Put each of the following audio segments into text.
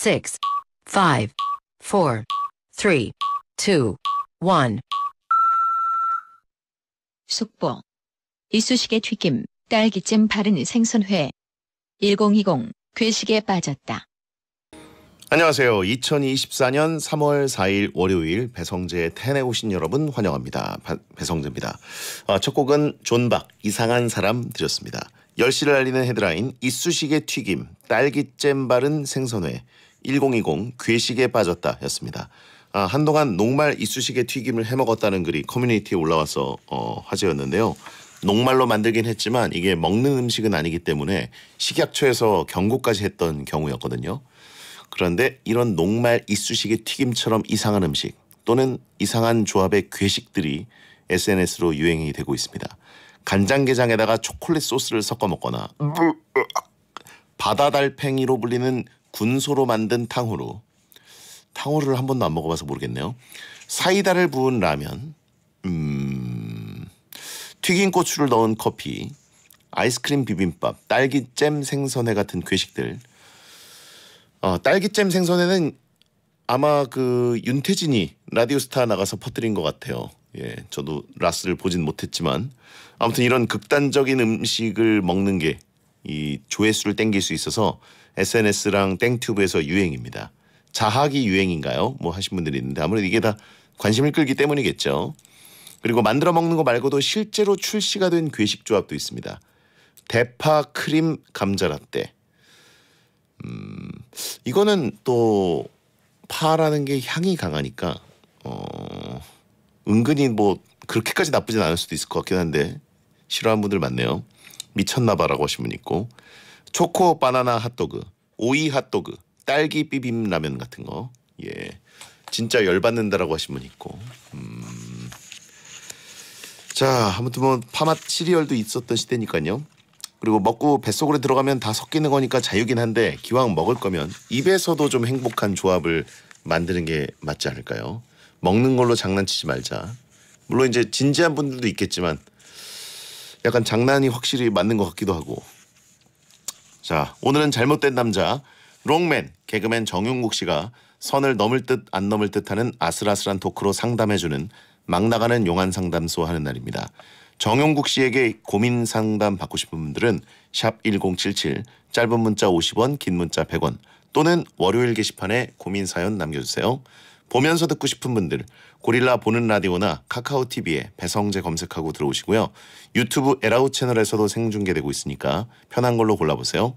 6 5 4 3 2 1 e 속보. 이쑤시개 튀김, 딸기찜 바른 생선회. 1020 괴식에 빠졌다. 안녕하세요. 2024년 3월 4일 월요일 배성재의 텐에 오신 여러분 환영합니다. 바, 배성재입니다. 아, 첫 곡은 존박 이상한 사람 드렸습니다 10시를 알리는 헤드라인 이쑤시개 튀김 딸기잼 바른 생선회 1020 괴식에 빠졌다 였습니다. 아, 한동안 녹말 이쑤시개 튀김을 해먹었다는 글이 커뮤니티에 올라와서 어, 화제였는데요. 녹말로 만들긴 했지만 이게 먹는 음식은 아니기 때문에 식약처에서 경고까지 했던 경우였거든요. 그런데 이런 녹말 이쑤시개 튀김처럼 이상한 음식 또는 이상한 조합의 괴식들이 SNS로 유행이 되고 있습니다. 간장게장에다가 초콜릿 소스를 섞어 먹거나 바다달팽이로 불리는 군소로 만든 탕후루 탕후루를 한 번도 안 먹어봐서 모르겠네요 사이다를 부은 라면 음, 튀긴 고추를 넣은 커피 아이스크림 비빔밥 딸기잼 생선회 같은 괴식들 어, 딸기잼 생선회는 아마 그 윤태진이 라디오스타 나가서 퍼뜨린 것 같아요 예, 저도 라스를 보진 못했지만 아무튼 이런 극단적인 음식을 먹는 게 이 조회수를 땡길 수 있어서 SNS랑 땡튜브에서 유행입니다. 자학이 유행인가요? 뭐 하신 분들이 있는데 아무래도 이게 다 관심을 끌기 때문이겠죠. 그리고 만들어 먹는 거 말고도 실제로 출시가 된 괴식 조합도 있습니다. 대파 크림 감자 라떼. 음, 이거는 또 파라는 게 향이 강하니까 어, 은근히 뭐 그렇게까지 나쁘진 않을 수도 있을 것 같긴 한데 싫어하는 분들 많네요. 미쳤나봐라고 하신 분 있고 초코 바나나 핫도그, 오이 핫도그, 딸기 비빔 라면 같은 거. 예. 진짜 열받는다라고 하신 분 있고. 음. 자, 아무튼 뭐 파맛 시리얼도 있었던 시대니까요. 그리고 먹고 뱃속으로 들어가면 다 섞이는 거니까 자유긴 한데 기왕 먹을 거면 입에서도 좀 행복한 조합을 만드는 게 맞지 않을까요? 먹는 걸로 장난치지 말자. 물론 이제 진지한 분들도 있겠지만 약간 장난이 확실히 맞는 것 같기도 하고 자, 오늘은 잘못된 남자 롱맨 개그맨 정용국 씨가 선을 넘을 듯 안 넘을 듯하는 아슬아슬한 토크로 상담해주는 막 나가는 용안 상담소 하는 날입니다. 정용국 씨에게 고민 상담 받고 싶은 분들은 샵 #1077 짧은 문자 50원, 긴 문자 100원 또는 월요일 게시판에 고민 사연 남겨주세요. 보면서 듣고 싶은 분들 고릴라 보는 라디오나 카카오 TV에 배성재 검색하고 들어오시고요. 유튜브 에라우 채널에서도 생중계되고 있으니까 편한 걸로 골라보세요.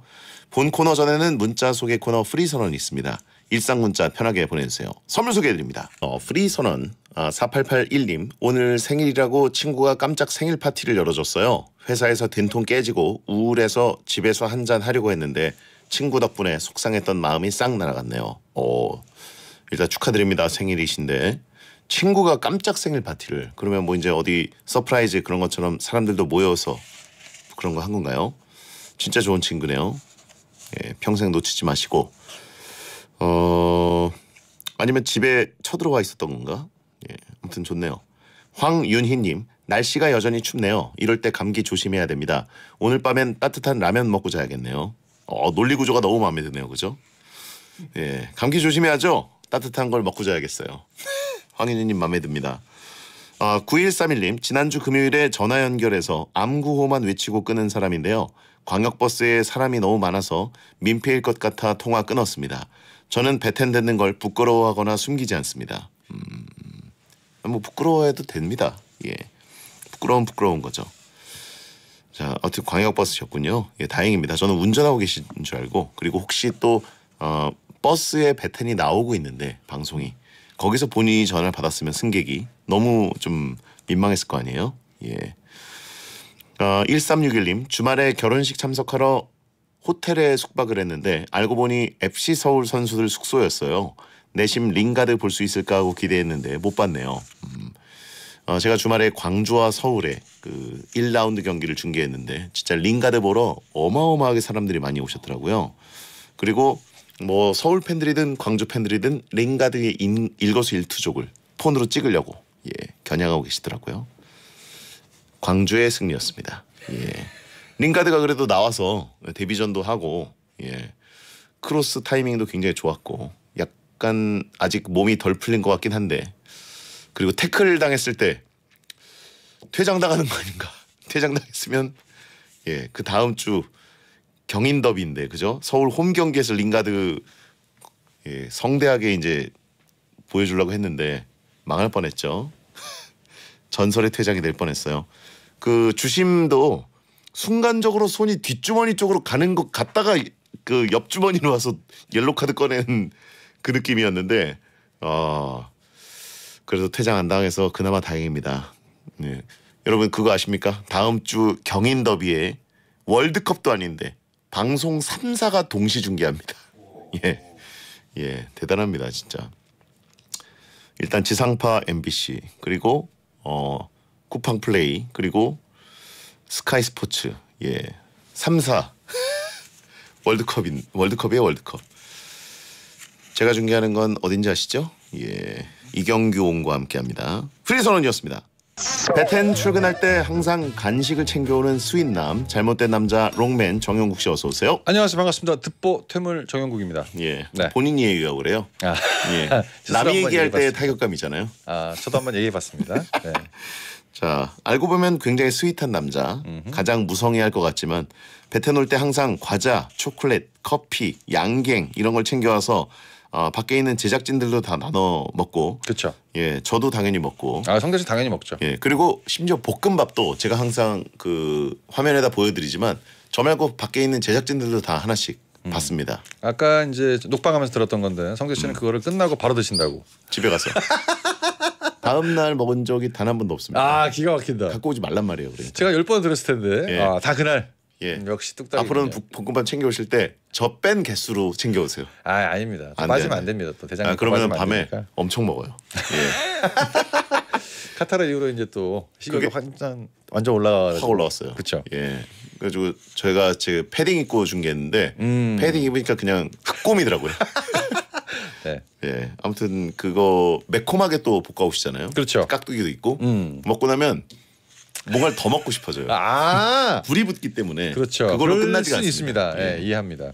본 코너 전에는 문자 소개 코너 프리 선언이 있습니다. 일상 문자 편하게 보내주세요. 선물 소개해드립니다. 어, 프리 선언 아, 4881님 오늘 생일이라고 친구가 깜짝 생일 파티를 열어줬어요. 회사에서 된통 깨지고 우울해서 집에서 한잔 하려고 했는데 친구 덕분에 속상했던 마음이 싹 날아갔네요. 오, 어, 일단 축하드립니다. 생일이신데 친구가 깜짝 생일 파티를 그러면 뭐 이제 어디 서프라이즈 그런 것처럼 사람들도 모여서 그런 거 한 건가요? 진짜 좋은 친구네요. 예, 평생 놓치지 마시고 어 아니면 집에 쳐들어와 있었던 건가? 예, 아무튼 좋네요. 황윤희님 날씨가 여전히 춥네요. 이럴 때 감기 조심해야 됩니다. 오늘 밤엔 따뜻한 라면 먹고 자야겠네요. 어 논리 구조가 너무 마음에 드네요, 그죠? 예, 감기 조심해야죠. 따뜻한 걸 먹고 자야겠어요. 황현희님 마음에 듭니다. 아, 9131님 지난주 금요일에 전화 연결해서 암구호만 외치고 끊은 사람인데요. 광역버스에 사람이 너무 많아서 민폐일 것 같아 통화 끊었습니다. 저는 배텐 되는 걸 부끄러워하거나 숨기지 않습니다. 음, 뭐 부끄러워해도 됩니다. 예, 부끄러운 부끄러운 거죠. 자, 어떻게 광역버스셨군요. 예, 다행입니다. 저는 운전하고 계신 줄 알고 그리고 혹시 또 어, 버스에 베텐이 나오고 있는데 방송이 거기서 본인이 전화를 받았으면 승객이 너무 좀 민망했을 거 아니에요. 예. 어, 아, 1361님 주말에 결혼식 참석하러 호텔에 숙박을 했는데 알고 보니 FC 서울 선수들 숙소였어요. 내심 링가드 볼 수 있을까 하고 기대했는데 못 봤네요. 음. 어, 제가 주말에 광주와 서울에 그 1라운드 경기를 중계했는데 진짜 링가드 보러 어마어마하게 사람들이 많이 오셨더라고요. 그리고 뭐 서울 팬들이든 광주 팬들이든 랭가드의 인, 일거수일투족을 폰으로 찍으려고 예, 겨냥하고 계시더라고요. 광주의 승리였습니다. 예. 링가드가 그래도 나와서 데뷔전도 하고 예. 크로스 타이밍도 굉장히 좋았고 약간 아직 몸이 덜 풀린 것 같긴 한데 그리고 태클 당했을 때 퇴장당하는 거 아닌가 퇴장당했으면 예그 다음 주 경인 더비인데 그죠? 서울 홈 경기에서 링가드 예, 성대하게 이제 보여주려고 했는데 망할 뻔했죠. 전설의 퇴장이 될 뻔했어요. 그 주심도 순간적으로 손이 뒷주머니 쪽으로 가는 것 같다가 그 옆주머니로 와서 옐로 카드 꺼낸 그 느낌이었는데 어 그래서 퇴장 안 당해서 그나마 다행입니다. 예. 여러분 그거 아십니까? 다음 주 경인 더비에 월드컵도 아닌데 방송 3사가 동시 중계합니다. 예. 예, 대단합니다, 진짜. 일단 지상파 MBC 그리고 어 쿠팡 플레이 그리고 스카이 스포츠 예. 3사 월드컵인 월드컵이에요, 월드컵. 제가 중계하는 건 어딘지 아시죠? 예. 이경규 온과 함께 합니다. 프리선언이었습니다. 배텐 출근할 때 항상 간식을 챙겨오는 스윗남 잘못된 남자 롱맨 정영국 씨 어서 오세요. 안녕하세요 반갑습니다. 듣보 퇴물 정영국입니다. 예. 네. 본인이 얘기가 그래요. 아. 예. 남이 얘기할 때 타격감이잖아요. 아 저도 한번 얘기해봤습니다. 네. 자 알고 보면 굉장히 스윗한 남자 가장 무성의할 것 같지만 배텐올 때 항상 과자, 초콜릿, 커피, 양갱 이런 걸 챙겨와서 어, 밖에 있는 제작진들도 다 나눠 먹고 그렇죠. 예, 저도 당연히 먹고. 아, 성대 씨 당연히 먹죠. 예, 그리고 심지어 볶음밥도 제가 항상 그 화면에다 보여드리지만 저 말고 밖에 있는 제작진들도 다 하나씩 음. 받습니다. 아까 이제 녹방하면서 들었던 건데 성재 씨는 음. 그거를 끝나고 바로 드신다고. 집에 가서. 다음 날 먹은 적이 단 한 번도 없습니다. 아 기가 막힌다. 갖고 오지 말란 말이에요. 그러 그러니까. 제가 열 번 들었을 텐데 예. 아, 다 그날 예. 음, 역시 뚝딱 앞으로는 볶음밥 챙겨오실 때 저뺀 개수로 챙겨오세요. 아 아닙니다. 안 빠지면 안, 됩니다. 또대장 아, 그러면 밤에 엄청 먹어요. 예. 카타르 이후로 이제 또 식욕이 완전 완전 올라가 확 올라왔어요. 그렇죠. 예. 그래가지고 저희가 지금 패딩 입고 중계했는데 음. 패딩 입으니까 그냥 흑곰이더라고요. 네. 예. 아무튼 그거 매콤하게 또 볶아 오시잖아요. 그렇죠. 깍두기도 있고 음. 먹고 나면 뭔가를 더 먹고 싶어져요. 아 불이 붙기 때문에 그렇죠. 그걸로 끝나지가 않습니다. 있습니다. 예, 네. 이해합니다.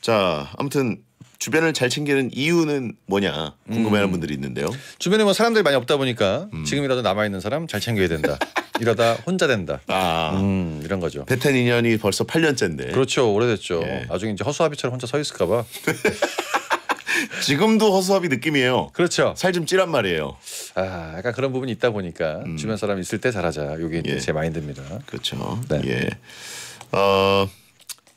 자 아무튼 주변을 잘 챙기는 이유는 뭐냐 궁금해하는 음. 분들이 있는데요. 주변에 뭐 사람들이 많이 없다 보니까 음. 지금이라도 남아 있는 사람 잘 챙겨야 된다. 이러다 혼자 된다. 아. 음, 이런 거죠. 베텐 인연이 벌써 8년째인데. 그렇죠. 오래됐죠. 예. 나중에 이제 허수아비처럼 혼자 서 있을까봐. 지금도 허수아비 느낌이에요. 그렇죠. 살 좀 찌란 말이에요. 아, 약간 그런 부분이 있다 보니까 음. 주변 사람 있을 때 잘하자. 이게 예. 제 마인드입니다. 그렇죠. 네. 예. 어,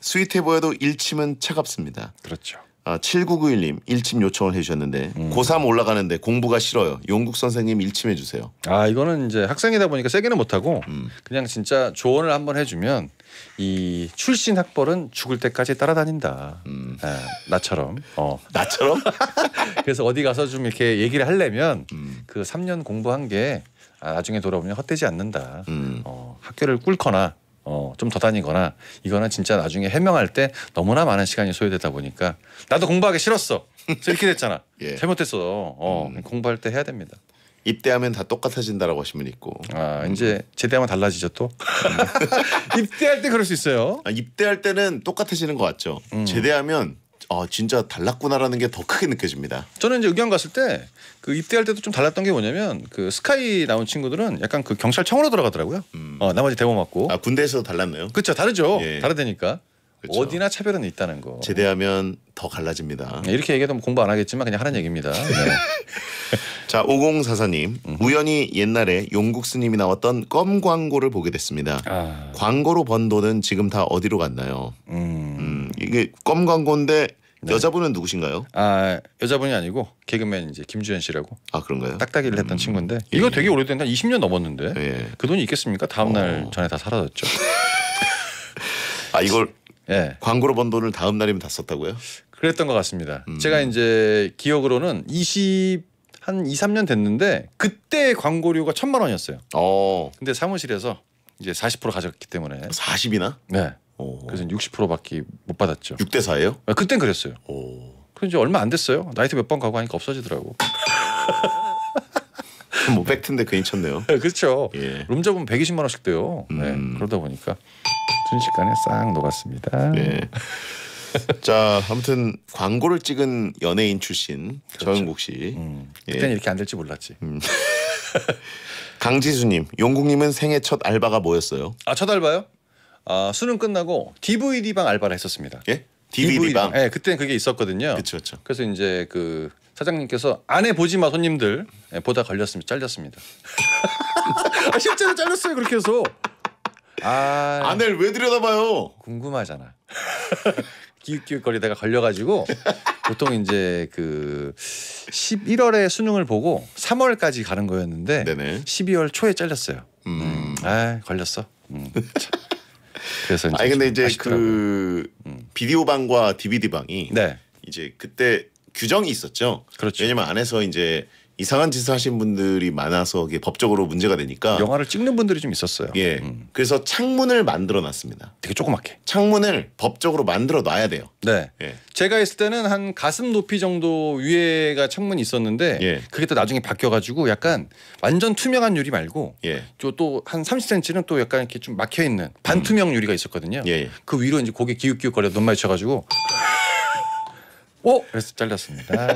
스윗해 보여도 일침은 차갑습니다. 그렇죠. 아, 7991님 일침 요청을 해주셨는데 음. 고3 올라가는데 공부가 싫어요. 용국 선생님 일침해 주세요. 아 이거는 이제 학생이다 보니까 세게는 못하고 음. 그냥 진짜 조언을 한번 해주면 이 출신 학벌은 죽을 때까지 따라다닌다. 음. 아, 나처럼. 어. 나처럼? 그래서 어디 가서 좀 이렇게 얘기를 하려면 음. 그 3년 공부한 게 나중에 돌아오면 헛되지 않는다. 음. 어, 학교를 꿇거나 어, 좀 더 다니거나 이거는 진짜 나중에 해명할 때 너무나 많은 시간이 소요되다 보니까 나도 공부하기 싫었어. 이렇게 됐잖아. 예. 잘못했어. 어, 음. 공부할 때 해야 됩니다. 입대하면 다 똑같아진다라고 하시면 있고. 아 이제 음. 제대하면 달라지죠 또. 입대할 때 그럴 수 있어요. 아, 입대할 때는 똑같아지는 것 같죠. 음. 제대하면 아 진짜 달랐구나라는 게 더 크게 느껴집니다. 저는 이제 의견 갔을 때 그 입대할 때도 좀 달랐던 게 뭐냐면 그 스카이 나온 친구들은 약간 그 경찰청으로 들어가더라고요. 음. 어 나머지 대모 맞고. 아 군대에서 도 달랐네요. 그렇죠 다르죠. 예. 다르다니까. 그렇죠. 어디나 차별은 있다는 거. 제대하면 더 갈라집니다. 네, 이렇게 얘기하면 공부 안 하겠지만 그냥 하는 얘기입니다. 네. 자, 5044님. 음. 우연히 옛날에 용국 스님이 나왔던 껌 광고를 보게 됐습니다. 아. 광고로 번 돈은 지금 다 어디로 갔나요? 음. 음 이게 껌 광고인데 네. 여자분은 누구신가요? 아 여자분이 아니고 개그맨 이제 김주현 씨라고. 아 그런가요? 딱딱이를 음. 했던 음. 친구인데 예. 이거 되게 오래된 한 20년 넘었는데 예. 그 돈이 있겠습니까? 다음 날 어. 전에 다 사라졌죠. 아 이걸 예. 광고로 번 돈을 다음 날이면 다 썼다고요? 그랬던 것 같습니다. 음. 제가 이제 기억으로는 20한 2, 3년 됐는데 그때 광고료가 천만 원이었어요. 어. 근데 사무실에서 이제 40%가져기 때문에 40이나? 네. 오. 그래서 60%밖에 못 받았죠. 6대 4예요? 네, 아, 그땐 그랬어요. 오. 그래 얼마 안 됐어요. 나이트 몇 번 가고 하니까 없어지더라고. 뭐 팩트인데 괜히 네요 그렇죠. 예. 룸잡은 120만 원씩 돼요. 네, 음. 그러다 보니까 순식간에 싹 녹았습니다. 네. 자, 아무튼 광고를 찍은 연예인 출신 그렇죠. 정영국 씨. 음, 예. 그때는 이렇게 안 될지 몰랐지. 음. 강지수님, 용국님은 생애 첫 알바가 뭐였어요? 아, 첫 알바요? 아, 수능 끝나고 DVD 방 알바를 했었습니다. 예? DVD, 방. 예, 네, 그때는 그게 있었거든요. 그렇죠. 그래서 이제 그 사장님께서 안에 보지 마 손님들 네, 보다 걸렸습니다. 잘렸습니다. 아, 실제로 잘렸어요. 그렇게 해서. 아, 아내를 왜 들여다봐요? 궁금하잖아. 기웃기웃거리다가 걸려가지고 보통 이제 그 11월에 수능을 보고 3월까지 가는 거였는데 네네. 12월 초에 잘렸어요. 음. 음. 아 걸렸어. 음. 그래서 이제 아니 근데 이제 아쉽더라고요. 그 음. 비디오 방과 DVD 방이 네. 이제 그때 규정이 있었죠. 그렇죠. 왜냐면 안에서 이제 이상한 짓을 하신 분들이 많아서 이게 법적으로 문제가 되니까 영화를 찍는 분들이 좀 있었어요. 예. 음. 그래서 창문을 만들어 놨습니다. 되게 조그맣게. 창문을 법적으로 만들어 놔야 돼요. 네. 예. 제가 있을 때는 한 가슴 높이 정도 위에가 창문이 있었는데 예. 그게 또 나중에 바뀌어 가지고 약간 완전 투명한 유리 말고 예. 또한 30cm는 또 약간 이렇게 좀 막혀 있는 반투명 음. 유리가 있었거든요. 예, 예. 그 위로 이제 고개 기웃기웃 거려 눈 마주쳐 가지고 오! 어? 그래서 잘렸습니다.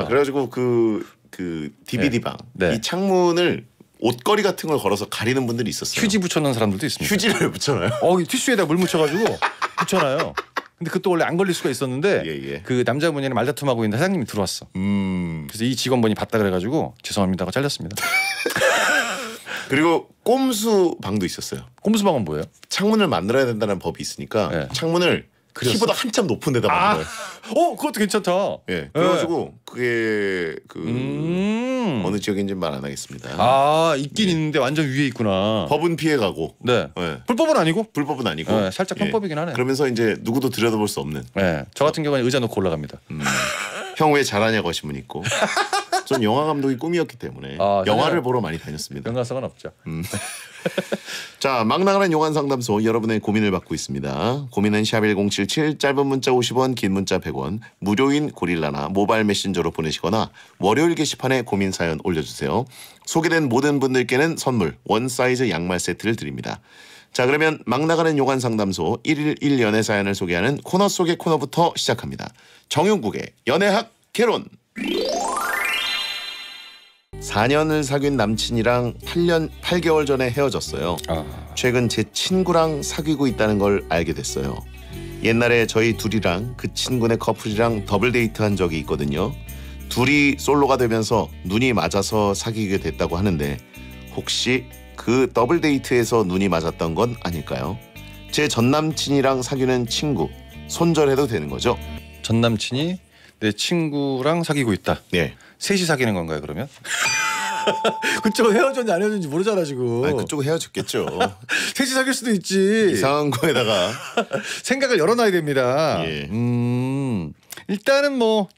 아 그래가지고 그그 그 DVD 그 방이 네. 네. 창문을 옷걸이 같은 걸 걸어서 가리는 분들이 있었어요. 휴지 붙여놓은 사람들도 있습니다. 휴지를 붙여놔요? 어, 티슈에다 물 묻혀가지고 붙여놔요. 근데 그것 원래 안 걸릴 수가 있었는데 예, 예. 그 남자분이랑 말다툼하고 있는 사장님이 들어왔어. 음. 그래서 이 직원분이 봤다 그래가지고 죄송합니다가 잘렸습니다. 그리고 꼼수 방도 있었어요. 꼼수 방은 뭐예요? 창문을 만들어야 된다는 법이 있으니까 예. 창문을 그렸어? 키보다 한참 높은 데다 아. 만든 거예요. 어, 그것도 괜찮다. 예, 예. 그래가지고 그게 그 음. 어느 지역인지 말안 하겠습니다. 아, 있긴 예. 있는데 완전 위에 있구나. 법은 피해가고. 네. 예. 불법은 아니고? 불법은 아니고. 예. 살짝 예. 편법이긴 하네. 그러면서 이제 누구도 들여다볼 수 없는. 예. 저 같은 경우는 의자 놓고 올라갑니다. 음. 형왜 잘하냐고 하신 분 있고. 전 영화 감독이 꿈이었기 때문에 아, 영화를 보러 많이 다녔습니다. 영화 상관없죠. 음. 자, 막 나가는 요한 상담소 여러분의 고민을 받고 있습니다. 고민은 샵 1077 짧은 문자 50원, 긴 문자 100원, 무료인 고릴라나 모바일 메신저로 보내시거나 월요일 게시판에 고민 사연 올려 주세요. 소개된 모든 분들께는 선물 원 사이즈 양말 세트를 드립니다. 자, 그러면 막 나가는 요한 상담소 1일 1연애 사연을 소개하는 코너 속의 코너부터 시작합니다. 정용국의 연애학 개론. 4년을 사귄 남친이랑 8년 8개월 전에 헤어졌어요. 아. 최근 제 친구랑 사귀고 있다는 걸 알게 됐어요. 옛날에 저희 둘이랑 그 친구네 커플이랑 더블 데이트 한 적이 있거든요. 둘이 솔로가 되면서 눈이 맞아서 사귀게 됐다고 하는데 혹시 그 더블 데이트에서 눈이 맞았던 건 아닐까요? 제 전 남친이랑 사귀는 친구 손절해도 되는 거죠? 전 남친이 내 친구랑 사귀고 있다. 네. 셋이 사귀는 건가요 그러면? 그쪽 은 헤어졌는지 안 헤어졌는지 모르잖아 지금. 아니, 그쪽 은 헤어졌겠죠. 셋이 사귈 수도 있지. 이상한 거에다가 생각을 열어놔야 됩니다. 예. 음, 일단은 뭐,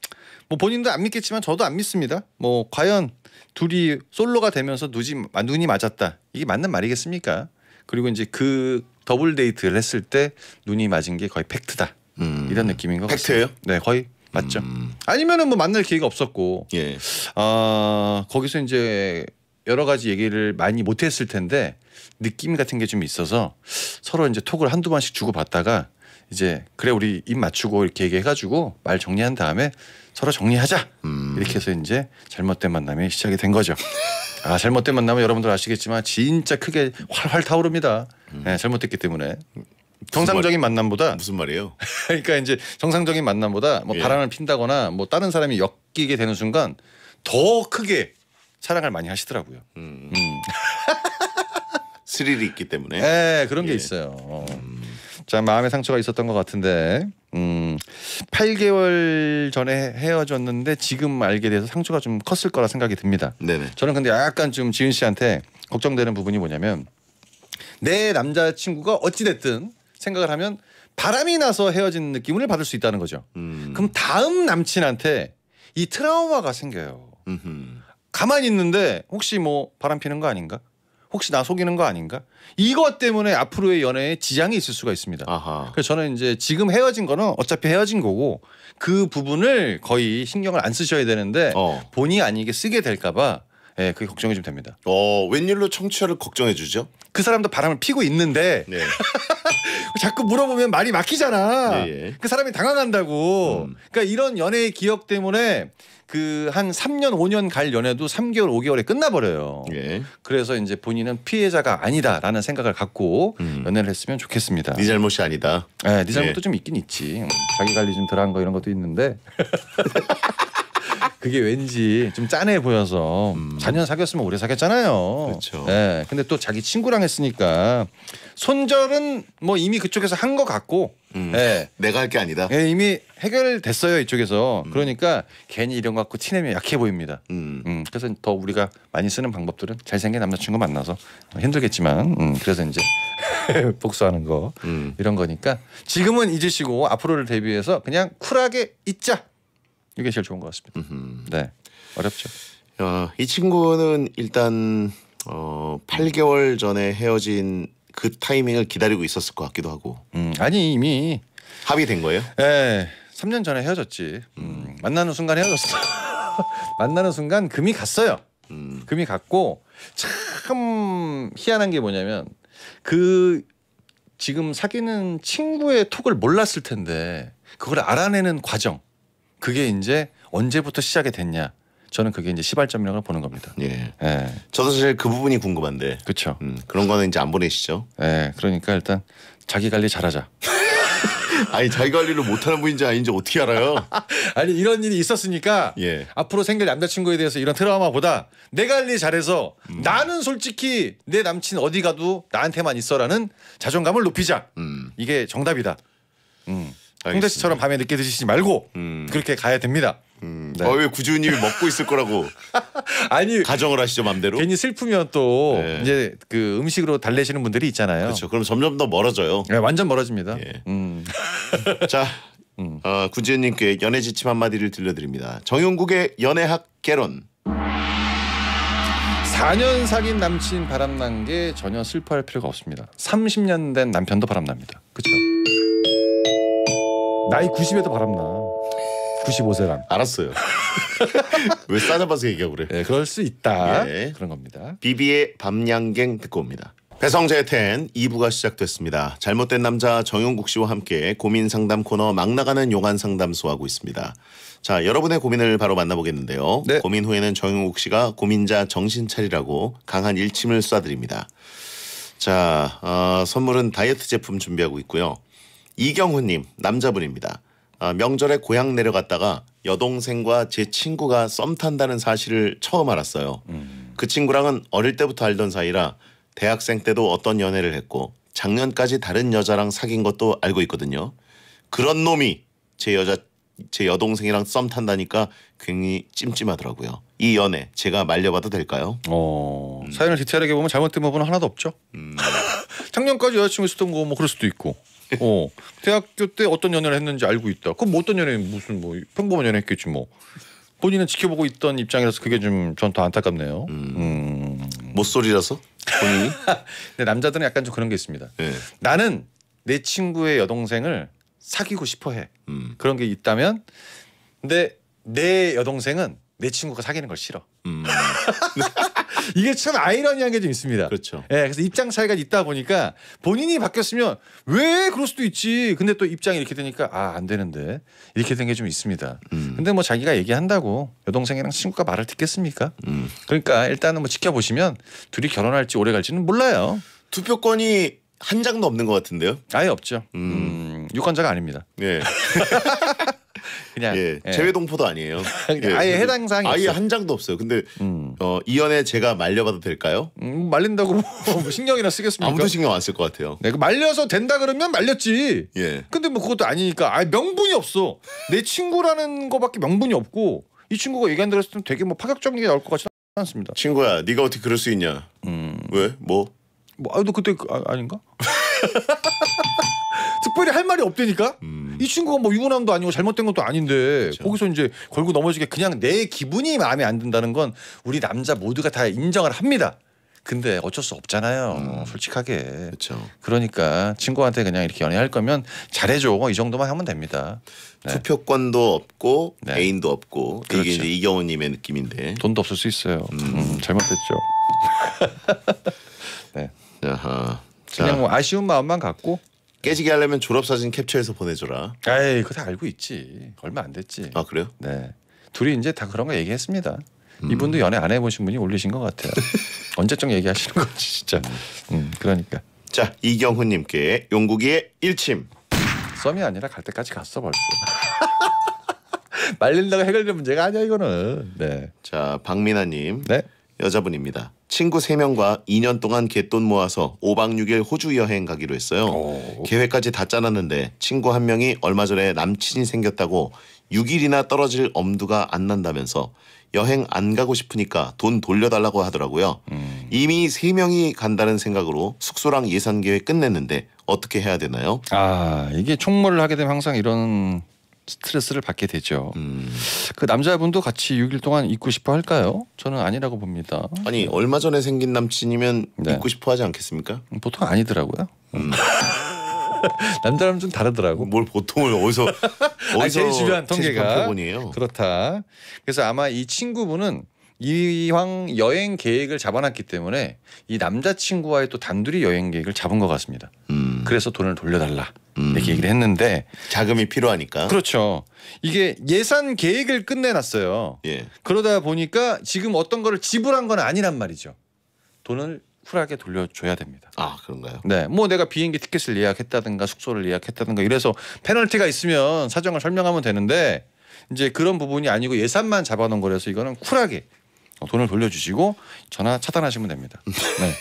뭐 본인도 안 믿겠지만 저도 안 믿습니다. 뭐 과연 둘이 솔로가 되면서 누지 눈이 맞았다 이게 맞는 말이겠습니까? 그리고 이제 그 더블 데이트를 했을 때 눈이 맞은 게 거의 팩트다. 음. 이런 느낌인 것팩트요 네, 거의 맞죠. 음. 아니면은 뭐 만날 기회가 없었고 예. 아 거기서 이제 여러 가지 얘기를 많이 못했을 텐데 느낌 같은 게 좀 있어서 서로 이제 톡을 한두 번씩 주고 받다가 이제 그래 우리 입 맞추고 이렇게 얘기해가지고 말 정리한 다음에 서로 정리하자 음. 이렇게 해서 이제 잘못된 만남이 시작이 된 거죠. 아 잘못된 만남은 여러분들 아시겠지만 진짜 크게 활활 타오릅니다. 음. 네, 잘못됐기 때문에. 정상적인 말, 만남보다 무슨 말이에요? 그러니까 이제 정상적인 만남보다 뭐 예. 바람을 핀다거나 뭐 다른 사람이 엮이게 되는 순간 더 크게 사랑을 많이 하시더라고요. 음. 음. 스릴이 있기 때문에. 네, 그런 예. 게 있어요. 음. 자, 마음의 상처가 있었던 것 같은데, 음, 8개월 전에 헤어졌는데 지금 알게 돼서 상처가 좀 컸을 거라 생각이 듭니다. 네네. 저는 근데 약간 지금 지은 씨한테 걱정되는 부분이 뭐냐면 내 남자친구가 어찌됐든 생각을 하면 바람이 나서 헤어진 느낌을 받을 수 있다는 거죠. 음. 그럼 다음 남친한테 이 트라우마가 생겨요. 음흠. 가만히 있는데 혹시 뭐 바람 피는 거 아닌가? 혹시 나 속이는 거 아닌가? 이것 때문에 앞으로의 연애에 지장이 있을 수가 있습니다. 아하. 그래서 저는 이제 지금 헤어진 거는 어차피 헤어진 거고 그 부분을 거의 신경을 안 쓰셔야 되는데 어. 본의 아니게 쓰게 될까봐 예, 그게 걱정이 좀 됩니다. 어, 웬일로 청취자를 걱정해 주죠? 그 사람도 바람을 피고 있는데 네. 자꾸 물어보면 말이 막히잖아. 예, 예. 그 사람이 당황한다고. 음. 그러니까 이런 연애의 기억 때문에 그 한 3년 5년 갈 연애도 3개월 5개월에 끝나버려요. 예. 그래서 이제 본인은 피해자가 아니다라는 생각을 갖고 음. 연애를 했으면 좋겠습니다. 네 잘못이 아니다. 네, 네 잘못도 예. 좀 있긴 있지. 음, 자기 관리 좀 덜한 거 이런 것도 있는데. 그게 왠지 좀 짠해 보여서 음. 4년 사귀었으면 오래 사귀었잖아요. 그렇죠. 예. 근데 또 자기 친구랑 했으니까 손절은 뭐 이미 그쪽에서 한 것 같고 음. 예. 내가 할 게 아니다. 예, 이미 해결됐어요 이쪽에서. 음. 그러니까 괜히 이런 거 갖고 티내면 약해 보입니다. 음. 음. 그래서 더 우리가 많이 쓰는 방법들은 잘생긴 남자친구 만나서 뭐 힘들겠지만 음. 그래서 이제 복수하는 거 음. 이런 거니까 지금은 잊으시고 앞으로를 대비해서 그냥 쿨하게 잊자. 이게 제일 좋은 것 같습니다. 음흠. 네, 어렵죠. 어, 이 친구는 일단 어, 8개월 전에 헤어진 그 타이밍을 기다리고 있었을 것 같기도 하고. 음, 아니 이미 합의된 거예요? 네, 예, 3년 전에 헤어졌지. 음. 만나는 순간 헤어졌어. 만나는 순간 금이 갔어요. 음. 금이 갔고 참 희한한 게 뭐냐면 그 지금 사귀는 친구의 톡을 몰랐을 텐데 그걸 알아내는 과정. 그게 이제 언제부터 시작이 됐냐. 저는 그게 이제 시발점이라고 보는 겁니다. 예. 예. 저도 사실 그 부분이 궁금한데. 그렇죠. 음, 그런 거는 이제 안 보내시죠? 예. 그러니까 일단 자기 관리 잘하자. 아니 자기 관리를 못하는 분인지 아닌지 어떻게 알아요? 아니 이런 일이 있었으니까 예. 앞으로 생길 남자친구에 대해서 이런 트라우마보다 내 관리 잘해서 음. 나는 솔직히 내 남친 어디 가도 나한테만 있어라는 자존감을 높이자. 음. 이게 정답이다. 음. 홍대씨처럼 밤에 늦게 드시지 말고 음. 그렇게 가야 됩니다. 음. 네. 아왜 어, 구준님이 먹고 있을 거라고 아니 가정을 하시죠 맘대로 괜히 슬프면 또 네. 이제 그 음식으로 달래시는 분들이 있잖아요. 그렇죠. 그럼 점점 더 멀어져요. 네, 완전 멀어집니다. 예. 음. 자 음. 어, 구지현님께 연애 지침 한마디를 들려드립니다. 정용국의 연애학 개론. 4년 사귄 남친 바람난 게 전혀 슬퍼할 필요가 없습니다. 30년 된 남편도 바람납니다. 그렇죠? 나이 90에도 바람나. 95세란. 알았어요. 왜 싸잡아서 얘기하고 그래? 네, 그럴 수 있다. 예. 그런 겁니다. 비비의 밤양갱 듣고 옵니다. 배성재의 텐 2부가 시작됐습니다. 잘못된 남자 정용국 씨와 함께 고민 상담 코너 막 나가는 용안 상담소 하고 있습니다. 자, 여러분의 고민을 바로 만나보겠는데요. 네. 고민 후에는 정용국 씨가 고민자 정신 차리라고 강한 일침을 쏴드립니다. 자, 어, 선물은 다이어트 제품 준비하고 있고요. 이경훈님 남자분입니다. 아, 명절에 고향 내려갔다가 여동생과 제 친구가 썸 탄다는 사실을 처음 알았어요. 음. 그 친구랑은 어릴 때부터 알던 사이라 대학생 때도 어떤 연애를 했고 작년까지 다른 여자랑 사귄 것도 알고 있거든요. 그런 놈이 제 여자 제 여동생이랑 썸 탄다니까 굉장히 찜찜하더라고요. 이 연애 제가 말려봐도 될까요? 어, 음. 사연을 디테일하게 보면 잘못된 부분은 하나도 없죠. 음. 작년까지 여자친구 있었던 거 뭐 그럴 수도 있고 어 대학교 때 어떤 연애를 했는지 알고 있다. 그럼 뭐 어떤 연애 무슨 뭐 평범한 연애 했겠지 뭐. 본인은 지켜보고 있던 입장이라서 그게 좀 전 더 안타깝네요. 음. 음. 못소리라서 본인이. 근데 네, 남자들은 약간 좀 그런 게 있습니다. 네. 나는 내 친구의 여동생을 사귀고 싶어해. 음. 그런 게 있다면, 근데 내 여동생은 내 친구가 사귀는 걸 싫어. 음. 이게 참 아이러니한 게 좀 있습니다. 그렇죠. 예, 그래서 입장 차이가 있다 보니까 본인이 바뀌었으면 왜 그럴 수도 있지. 근데 또 입장이 이렇게 되니까 아 안 되는데 이렇게 된 게 좀 있습니다. 음. 근데 뭐 자기가 얘기한다고 여동생이랑 친구가 말을 듣겠습니까? 음. 그러니까 일단은 뭐 지켜보시면 둘이 결혼할지 오래 갈지는 몰라요. 투표권이 한 장도 없는 것 같은데요? 아예 없죠. 음. 음 유권자가 아닙니다. 네. 그냥 예, 제외 예. 동포도 아니에요. 예, 아예 해당 사항이 아예 없어요. 한 장도 없어요. 근데 음. 어, 이 연애 제가 말려봐도 될까요? 음, 말린다고 뭐, 뭐 신경이나 쓰겠습니까? 아무도 신경 안 쓸 것 같아요. 네, 그 말려서 된다 그러면 말렸지. 예. 근데 뭐 그것도 아니니까 아 명분이 없어. 내 친구라는 거밖에 명분이 없고 이 친구가 얘기 안들었으면 되게 뭐 파격적인 게 나올 것 같지 않습니다. 친구야, 네가 어떻게 그럴 수 있냐? 음. 왜? 뭐? 뭐, 아, 너 그때 그, 아, 아닌가? 특별히 할 말이 없다니까. 음. 이 친구가 뭐 유부남도 아니고 잘못된 것도 아닌데 그렇죠. 거기서 이제 걸고 넘어지게 그냥 내 기분이 마음에 안 든다는 건 우리 남자 모두가 다 인정을 합니다. 근데 어쩔 수 없잖아요. 음. 솔직하게. 그쵸. 그렇죠. 그러니까 친구한테 그냥 이렇게 연애할 거면 잘해줘. 이 정도만 하면 됩니다. 네. 투표권도 없고 네. 애인도 없고 그렇죠. 이게 이제 이경호님의 느낌인데. 돈도 없을 수 있어요. 음. 음, 잘못됐죠. 네. 아 그냥 뭐 아쉬운 마음만 갖고 깨지게 하려면 졸업사진 캡처해서 보내줘라. 아이 그거 다 알고 있지. 얼마 안 됐지. 아 그래요? 네. 둘이 이제 다 그런 거 얘기했습니다. 음. 이분도 연애 안 해보신 분이 올리신 것 같아요. 언제쯤 얘기하시는 건지 진짜. 음, 음 그러니까. 자 이경훈님께 용국이의 일침. 썸이 아니라 갈 때까지 갔어 벌써. 말린다고 해결될 문제가 아니야 이거는. 네. 자 박민아님. 네. 여자분입니다. 친구 3명과 2년 동안 갯돈 모아서 5박 6일 호주 여행 가기로 했어요. 오. 어. 계획까지 다 짜놨는데 친구 한 명이 얼마 전에 남친이 생겼다고 6일이나 떨어질 엄두가 안 난다면서 여행 안 가고 싶으니까 돈 돌려달라고 하더라고요. 음. 이미 3명이 간다는 생각으로 숙소랑 예산 계획 끝냈는데 어떻게 해야 되나요? 아, 이게 총무를 하게 되면 항상 이런 스트레스를 받게 되죠. 음. 그 남자분도 같이 6일 동안 있고 싶어 할까요? 저는 아니라고 봅니다. 아니 얼마 전에 생긴 남친이면 네. 있고 싶어 하지 않겠습니까? 음, 보통 아니더라고요. 음. 음. 남자랑 좀 다르더라고. 뭘 보통을 어디서 아, 어디서 제 주변 통계가 그렇다. 그래서 아마 이 친구분은 이왕 여행 계획을 잡아놨기 때문에 이 남자친구와의 또 단둘이 여행 계획을 잡은 것 같습니다. 음. 음. 그래서 돈을 돌려달라 이렇게 얘기를 했는데 자금이 필요하니까. 그렇죠. 이게 예산 계획을 끝내놨어요. 예. 그러다 보니까 지금 어떤 거를 지불한 건 아니란 말이죠. 돈을 쿨하게 돌려줘야 됩니다. 아 그런가요? 네, 뭐 내가 비행기 티켓을 예약했다든가 숙소를 예약했다든가 이래서 페널티가 있으면 사정을 설명하면 되는데 이제 그런 부분이 아니고 예산만 잡아놓은 거라서 이거는 쿨하게 돈을 돌려주시고 전화 차단하시면 됩니다. 네.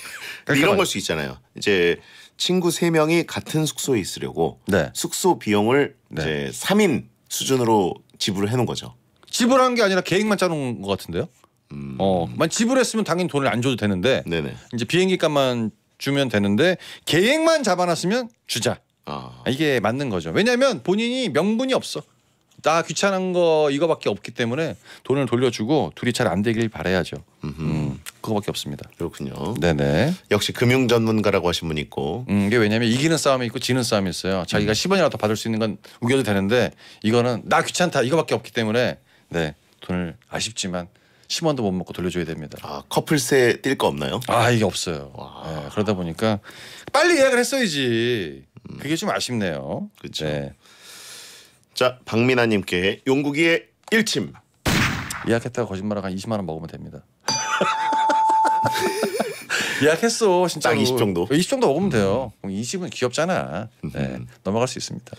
그러니까 이런 걸 수 있잖아요. 이제 친구 3명이 같은 숙소에 있으려고 네. 숙소 비용을 네. 이제 3인 수준으로 지불을 해놓은 거죠. 지불한 게 아니라 계획만 짜놓은 것 같은데요. 음. 어, 만 지불했으면 당연히 돈을 안 줘도 되는데 네네. 이제 비행기 값만 주면 되는데 계획만 잡아놨으면 주자. 아. 아 이게 맞는 거죠. 왜냐하면 본인이 명분이 없어. 나 귀찮은 거 이거밖에 없기 때문에 돈을 돌려주고 둘이 잘 안 되길 바라야죠. 음 그거밖에 없습니다. 그렇군요. 네네. 역시 금융 전문가라고 하신 분 있고. 음, 이게 왜냐면 이기는 싸움이 있고 지는 싸움이 있어요. 자기가 10원이라도 음. 받을 수 있는 건 우겨도 되는데 이거는 나 귀찮다 이거밖에 없기 때문에 네 돈을 아쉽지만 10원도 못 먹고 돌려줘야 됩니다. 아 커플세 뛸거 없나요? 아 이게 없어요. 와. 네, 그러다 보니까 빨리 예약을 했어야지. 음. 그게 좀 아쉽네요. 그쵸. 네. 자 박민아님께 용국이의 1침 예약했다가 거짓말하고 한 20만 원 먹으면 됩니다. 예약했어 진짜딱20 정도. 20 정도 먹으면 돼요. 음. 20은 뭐 귀엽잖아. 음. 네, 넘어갈 수 있습니다.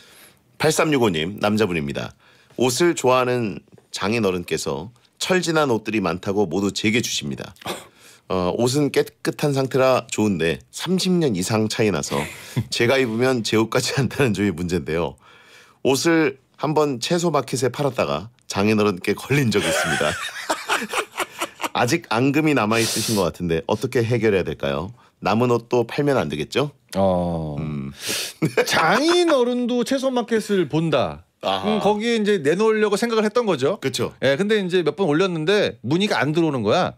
8365님 남자분입니다. 옷을 좋아하는 장인어른께서 철진한 옷들이 많다고 모두 제게 주십니다. 어, 옷은 깨끗한 상태라 좋은데 30년 이상 차이 나서 제가 입으면 제옷 같지 않다는 점이 문제인데요. 옷을 한번 채소 마켓에 팔았다가 장인어른께 걸린 적이 있습니다. 아직 앙금이 남아 있으신 것 같은데 어떻게 해결해야 될까요? 남은 옷도 팔면 안 되겠죠? 어. 음. 장인 어른도 채소 마켓을 본다. 음, 거기에 이제 내놓으려고 생각을 했던 거죠. 그렇죠. 예, 근데 이제 몇 번 올렸는데 문의가 안 들어오는 거야.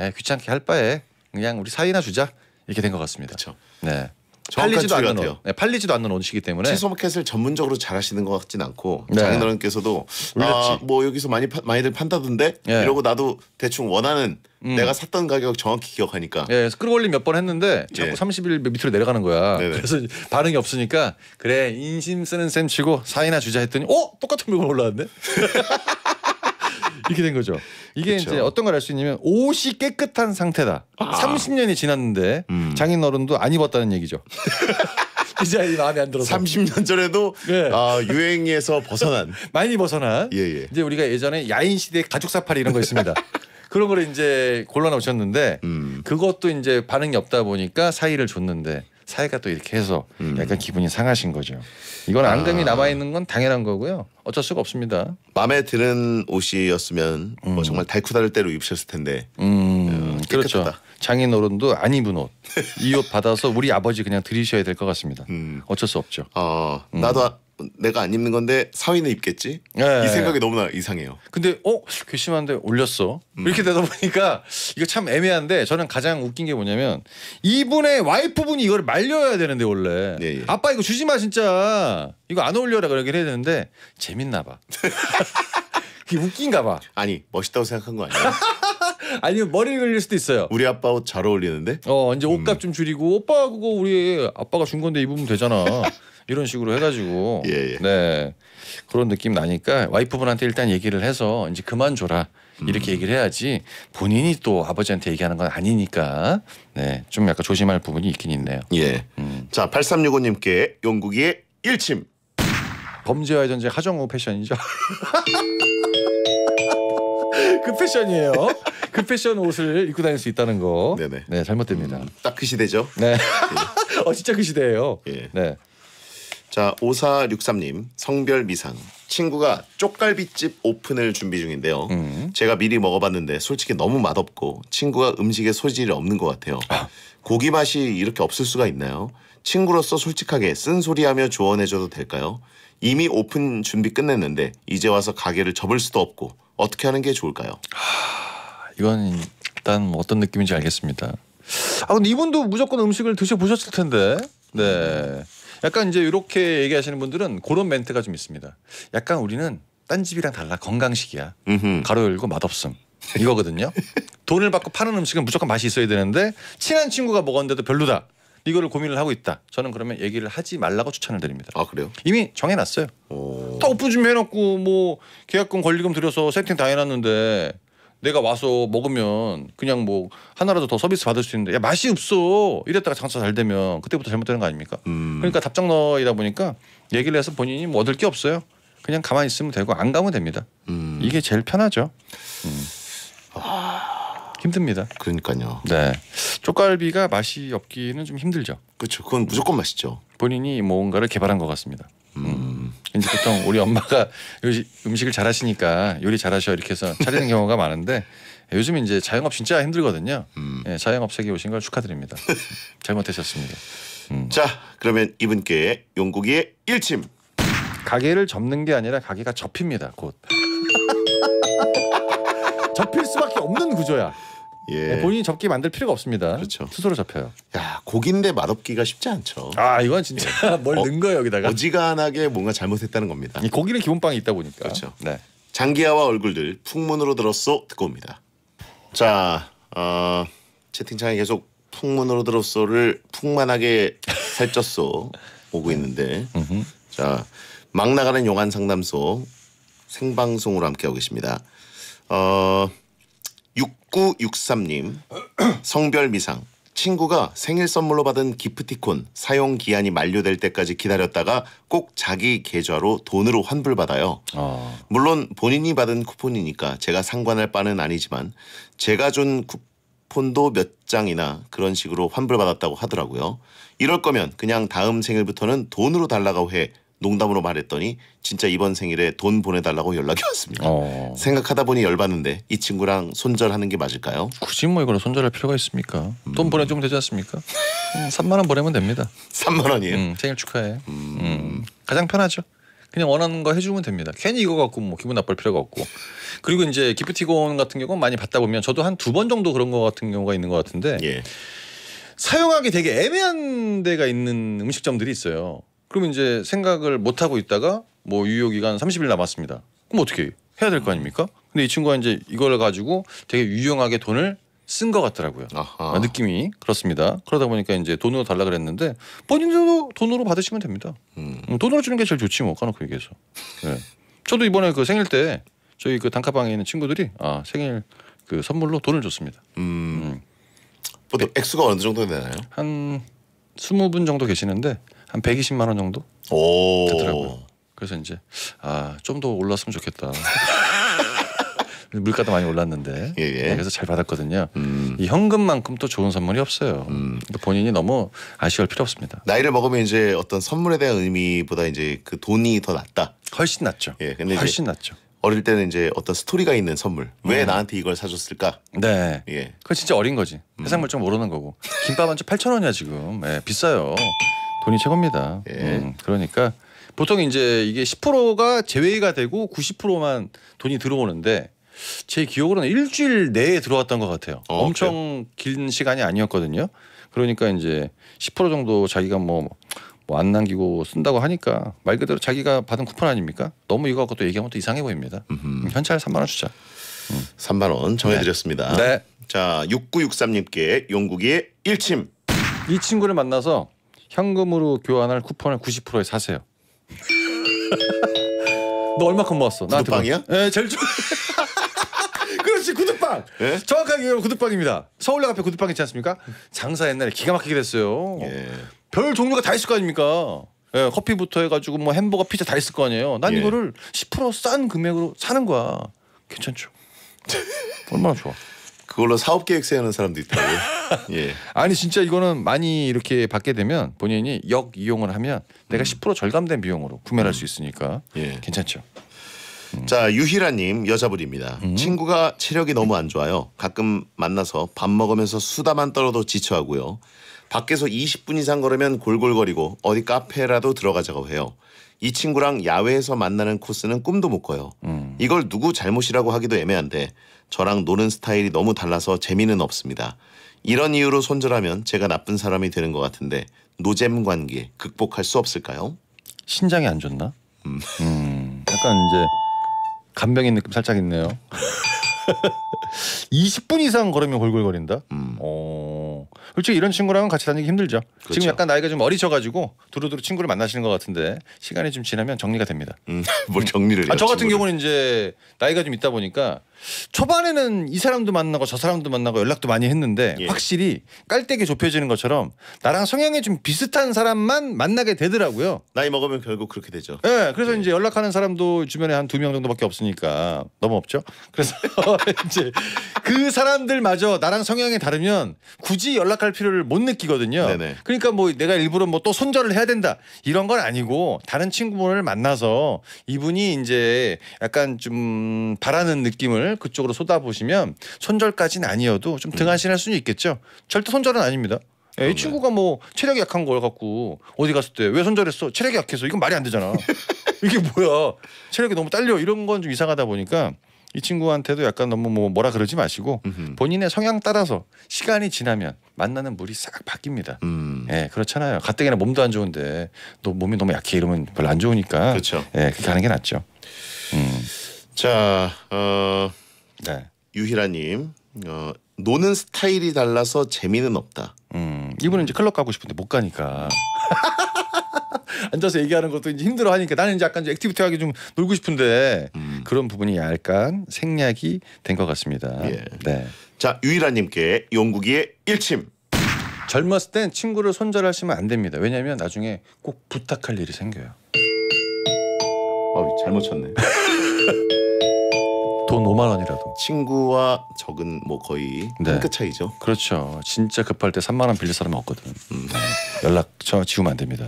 에, 예, 귀찮게 할 바에 그냥 우리 사이나 주자 이렇게 된 것 같습니다. 그렇죠. 네. 팔리지도 않는 같아 네, 팔리지도 않는 옷이기 때문에 치소마켓을 전문적으로 잘하시는 것 같진 않고 네. 장인어른께서도 아, 뭐 여기서 많이 파, 많이들 판다던데 네. 이러고 나도 대충 원하는 음. 내가 샀던 가격 정확히 기억하니까 예, 그 끌어올림 몇 번 했는데 자꾸 예. 30일 밑으로 내려가는 거야 네네. 그래서 반응이 없으니까 그래 인심 쓰는 셈 치고 사이나 주자 했더니 어? 똑같은 물건 올라왔네 이렇게 된 거죠 이게 그쵸. 이제 어떤 걸 알 수 있냐면 옷이 깨끗한 상태다. 아. 30년이 지났는데 음. 장인어른도 안 입었다는 얘기죠. 이제 마음에 안 들어서 30년 전에도 네. 어, 유행에서 벗어난 많이 벗어난 예, 예. 이제 우리가 예전에 야인 시대 가죽 사파리 이런 거 있습니다. 그런 걸 이제 골라 놓으셨는데 음. 그것도 이제 반응이 없다 보니까 사이를 줬는데 사회가 또 이렇게 해서 음. 약간 기분이 상하신 거죠. 이건 아. 앙금이 아. 남아 있는 건 당연한 거고요. 어쩔 수가 없습니다. 마음에 드는 옷이었으면 뭐 음. 뭐 정말 달쿠다를대로 입으셨을 텐데. 음. 어, 그렇죠. 장인 어른도 안 입은 옷. 이 옷 받아서 우리 아버지 그냥 들이셔야 될 것 같습니다. 음. 어쩔 수 없죠. 어, 나도 음. 아- 내가 안 입는 건데 사위는 입겠지 네. 이 생각이 너무나 이상해요 근데 어 괘씸한데 올렸어 음. 이렇게 되다 보니까 이거 참 애매한데 저는 가장 웃긴 게 뭐냐면 이분의 와이프분이 이걸 말려야 되는데 원래 예, 예. 아빠 이거 주지 마 진짜 이거 안 어울려라 그러긴 해야 되는데 재밌나 봐 그게 웃긴가 봐 아니 멋있다고 생각한 거 아니야 아니면 머리를 걸릴 수도 있어요. 우리 아빠 옷 잘 어울리는데? 어 이제 옷값 음. 좀 줄이고 오빠 그거 우리 아빠가 준 건데 입으면 되잖아. 이런 식으로 해가지고 예, 예. 네 그런 느낌 나니까 와이프분한테 일단 얘기를 해서 이제 그만 줘라 이렇게 음. 얘기를 해야지 본인이 또 아버지한테 얘기하는 건 아니니까 네 좀 약간 조심할 부분이 있긴 있네요. 예. 음. 자 8365님께 영국의 일침 범죄와의 전쟁 하정우 패션이죠. 그 패션이에요. 그 패션 옷을 입고 다닐 수 있다는 거. 네네. 네 잘못됩니다. 음, 딱그 시대죠. 네. 예. 어 진짜 그 시대예요. 예. 네. 자, 5463님, 성별 미상. 친구가 쪽갈비집 오픈을 준비 중인데요. 음. 제가 미리 먹어봤는데 솔직히 너무 맛없고 친구가 음식에 소질이 없는 것 같아요. 아. 고기 맛이 이렇게 없을 수가 있나요? 친구로서 솔직하게 쓴소리하며 조언해줘도 될까요? 이미 오픈 준비 끝냈는데 이제 와서 가게를 접을 수도 없고 어떻게 하는 게 좋을까요? 하, 이건 일단 뭐 어떤 느낌인지 알겠습니다. 아 근데 이분도 무조건 음식을 드셔보셨을 텐데. 네. 약간 이제 이렇게 얘기하시는 분들은 그런 멘트가 좀 있습니다. 약간 우리는 딴 집이랑 달라 건강식이야. 음흠. 가로 열고 맛없음. 이거거든요. 돈을 받고 파는 음식은 무조건 맛이 있어야 되는데 친한 친구가 먹었는데도 별로다. 이거를 고민을 하고 있다. 저는 그러면 얘기를 하지 말라고 추천을 드립니다. 아 그래요? 이미 정해놨어요. 오. 다 오픈 준비해놓고 뭐 계약금 권리금 들여서 세팅 다 해놨는데 내가 와서 먹으면 그냥 뭐 하나라도 더 서비스 받을 수 있는데 야 맛이 없어 이랬다가 장사 잘 되면 그때부터 잘못되는 거 아닙니까? 음. 그러니까 답장너이다 보니까 얘기를 해서 본인이 뭐 얻을 게 없어요. 그냥 가만히 있으면 되고 안 가면 됩니다. 음. 이게 제일 편하죠. 음. 아... 힘듭니다. 그러니까요. 네, 쪽갈비가 맛이 없기는 좀 힘들죠. 그렇죠. 그건 무조건 맛있죠. 본인이 뭔가를 개발한 것 같습니다. 이제 보통 우리 엄마가 요리, 음식을 잘하시니까 요리 잘하셔 이렇게 해서 차리는 경우가 많은데 요즘 이제 자영업 진짜 힘들거든요. 음. 예, 자영업 세계 오신 걸 축하드립니다. 잘못되셨습니다. 음. 자 그러면 이분께 용국이의 일침. 가게를 접는 게 아니라 가게가 접힙니다. 곧. 접힐 수밖에 없는 구조야. 예. 네, 본인이 접기 만들 필요가 없습니다. 그렇죠. 스스로 접혀요. 야 고기인데 맛없기가 쉽지 않죠. 아 이건 진짜 예. 뭘 어, 넣은 거예요 여기다가. 어지간하게 뭔가 잘못했다는 겁니다. 이 고기는 기본빵이 있다 보니까. 그렇죠. 네. 장기하와 얼굴들 풍문으로 들었소 듣고 옵니다. 자 어, 채팅창에 계속 풍문으로 들었소를 풍만하게 살쪘소 오고 있는데 자막 나가는 용한 상담소 생방송으로 함께하고 계십니다. 어. 6963님 성별 미상 친구가 생일 선물로 받은 기프티콘 사용 기한이 만료될 때까지 기다렸다가 꼭 자기 계좌로 돈으로 환불받아요. 어. 아. 물론 본인이 받은 쿠폰이니까 제가 상관할 바는 아니지만 제가 준 쿠폰도 몇 장이나 그런 식으로 환불받았다고 하더라고요. 이럴 거면 그냥 다음 생일부터는 돈으로 달라고 해 농담으로 말했더니 진짜 이번 생일에 돈 보내달라고 연락이 왔습니다. 어. 생각하다 보니 열받는데 이 친구랑 손절하는 게 맞을까요? 굳이 뭐 이걸 손절할 필요가 있습니까? 음. 돈 보내주면 되지 않습니까? 음, 3만 원 보내면 됩니다. 3만 원이에요? 음, 생일 축하해. 음. 음. 가장 편하죠. 그냥 원하는 거 해주면 됩니다. 괜히 이거 갖고 뭐 기분 나쁠 필요가 없고. 그리고 이제 기프티콘 같은 경우는 많이 받다 보면 저도 한 두 번 정도 그런 거 같은 경우가 있는 것 같은데 예. 사용하기 되게 애매한 데가 있는 음식점들이 있어요. 그러면 이제 생각을 못 하고 있다가 뭐 유효 기간 30일 남았습니다. 그럼 어떻게 해야 될 거 아닙니까? 근데 이 친구가 이제 이걸 가지고 되게 유용하게 돈을 쓴 것 같더라고요. 아하. 아, 느낌이 그렇습니다. 그러다 보니까 이제 돈으로 달라 그랬는데 본인도 돈으로 받으시면 됩니다. 음. 음. 돈으로 주는 게 제일 좋지 뭐 까놓고 얘기해서. 네. 저도 이번에 그 생일 때 저희 그 단칸방에 있는 친구들이 아 생일 그 선물로 돈을 줬습니다. 음. 음. 보통 네. 액수가 어느 정도 되나요? 한 스무 분 정도 계시는데 한 120만 원 정도 되더라고요. 그래서 이제 아좀 더 올랐으면 좋겠다. 물가도 많이 올랐는데 예, 예. 네, 그래서 잘 받았거든요. 음. 이 현금만큼 또 좋은 선물이 없어요. 음. 본인이 너무 아쉬울 필요 없습니다. 나이를 먹으면 이제 어떤 선물에 대한 의미보다 이제 그 돈이 더 낫다. 훨씬 낫죠. 예, 근데 훨씬 낫죠. 어릴 때는 이제 어떤 스토리가 있는 선물. 왜 음. 나한테 이걸 사줬을까? 네. 예. 그거 진짜 어린 거지. 음. 해산물 좀 모르는 거고. 김밥 한점 8천 원이야 지금. 예, 비싸요. 돈이 최고입니다. 예. 음, 그러니까 보통 이제 이게 10%가 제외가 되고 90%만 돈이 들어오는데 제 기억으로는 일주일 내에 들어왔던 것 같아요. 어, 엄청 그래요? 긴 시간이 아니었거든요. 그러니까 이제 10% 정도 자기가 뭐 뭐 안 남기고 쓴다고 하니까 말 그대로 자기가 받은 쿠폰 아닙니까? 너무 이거 갖고 또 얘기하면 또 이상해 보입니다. 음 현찰 3만 원 주자. 음. 3만 원 정해드렸습니다. 네. 네. 자 6963님께 용국이의 일침. 이 친구를 만나서 현금으로 교환할 쿠폰을 90%에 사세요. 너 얼마큼 모았어? 나한 빵이야? 네, 예, 제일 좋. 그렇지 구두빵. 예? 정확하게 구두빵입니다. 서울역 앞에 구두빵 있지 않습니까? 장사 옛날에 기가 막히게 됐어요. 예. 별 종류가 다 있을 거 아닙니까? 예, 커피부터 해가지고 뭐 햄버거, 피자 다 있을 거 아니에요. 난 예. 이거를 10%싼 금액으로 사는 거야. 괜찮죠? 얼마나 좋아. 그걸로 사업 계획 세하는 사람도 있다고요. 예. 아니 진짜 이거는 많이 이렇게 받게 되면 본인이 역 이용을 하면 내가 10% 음. 절감된 비용으로 구매할 수 음. 있으니까 예. 괜찮죠. 음. 자 유희라님 여자분입니다. 음. 친구가 체력이 너무 안 좋아요. 가끔 만나서 밥 먹으면서 수다만 떨어도 지쳐하고요. 밖에서 20분 이상 걸으면 골골거리고 어디 카페라도 들어가자고 해요. 이 친구랑 야외에서 만나는 코스는 꿈도 못 꿔요. 음. 이걸 누구 잘못이라고 하기도 애매한데 저랑 노는 스타일이 너무 달라서 재미는 없습니다. 이런 이유로 손절하면 제가 나쁜 사람이 되는 것 같은데 노잼 관계 극복할 수 없을까요? 신장이 안 좋나? 음. 음 약간 이제 간병인 느낌 살짝 있네요. 20분 이상 걸으면 골골거린다. 음. 어. 솔직히 이런 친구랑은 같이 다니기 힘들죠. 그렇죠. 지금 약간 나이가 좀 어리셔가지고 두루두루 친구를 만나시는 것 같은데 시간이 좀 지나면 정리가 됩니다. 음, 뭘 정리를? 아, 저 같은 친구를. 경우는 이제 나이가 좀 있다 보니까 초반에는 이 사람도 만나고 저 사람도 만나고 연락도 많이 했는데 예. 확실히 깔때기 좁혀지는 것처럼 나랑 성향이 좀 비슷한 사람만 만나게 되더라고요. 나이 먹으면 결국 그렇게 되죠. 네, 그래서 예. 이제 연락하는 사람도 주변에 한 두 명 정도밖에 없으니까 너무 없죠. 그래서 이제 그 사람들마저 나랑 성향이 다르면 굳이 연락할 필요를 못 느끼거든요. 네네. 그러니까 뭐 내가 일부러 뭐 또 손절을 해야 된다 이런 건 아니고 다른 친구분을 만나서 이분이 이제 약간 좀 바라는 느낌을 영향을 그쪽으로 쏟아보시면 손절까지는 아니어도 좀 등한시할 음. 수는 있겠죠. 절대 손절은 아닙니다. 예, 이 친구가 뭐 체력이 약한 걸 갖고 어디 갔을 때 왜 손절했어? 체력이 약해서 이건 말이 안 되잖아. 이게 뭐야? 체력이 너무 딸려 이런 건 좀 이상하다 보니까 이 친구한테도 약간 너무 뭐 뭐라 그러지 마시고 음흠. 본인의 성향 따라서 시간이 지나면 만나는 물이 싹 바뀝니다. 음. 예, 그렇잖아요. 가뜩이나 몸도 안 좋은데 또 몸이 너무 약해 이러면 별로 안 좋으니까. 그렇죠. 예, 그렇게 하는 게 낫죠. 음. 자, 어, 네. 유희라님 어, 노는 스타일이 달라서 재미는 없다. 음, 이분은 이제 클럽 가고 싶은데 못 가니까. 앉아서 얘기하는 것도 이제 힘들어 하니까 나는 이제 약간 이제 액티비티하게 좀 놀고 싶은데 음. 그런 부분이 약간 생략이 된 것 같습니다. 예. 네. 자 유일한님께 용국이의 일침. 젊었을 땐 친구를 손절하시면 안 됩니다. 왜냐하면 나중에 꼭 부탁할 일이 생겨요. 어, 잘못 쳤네. 돈 5만 원이라도. 친구와 적은 뭐 거의 네. 한끗 차이죠. 그렇죠. 진짜 급할 때 3만 원 빌릴 사람 없거든. 음. 네. 연락처 지우면 안 됩니다.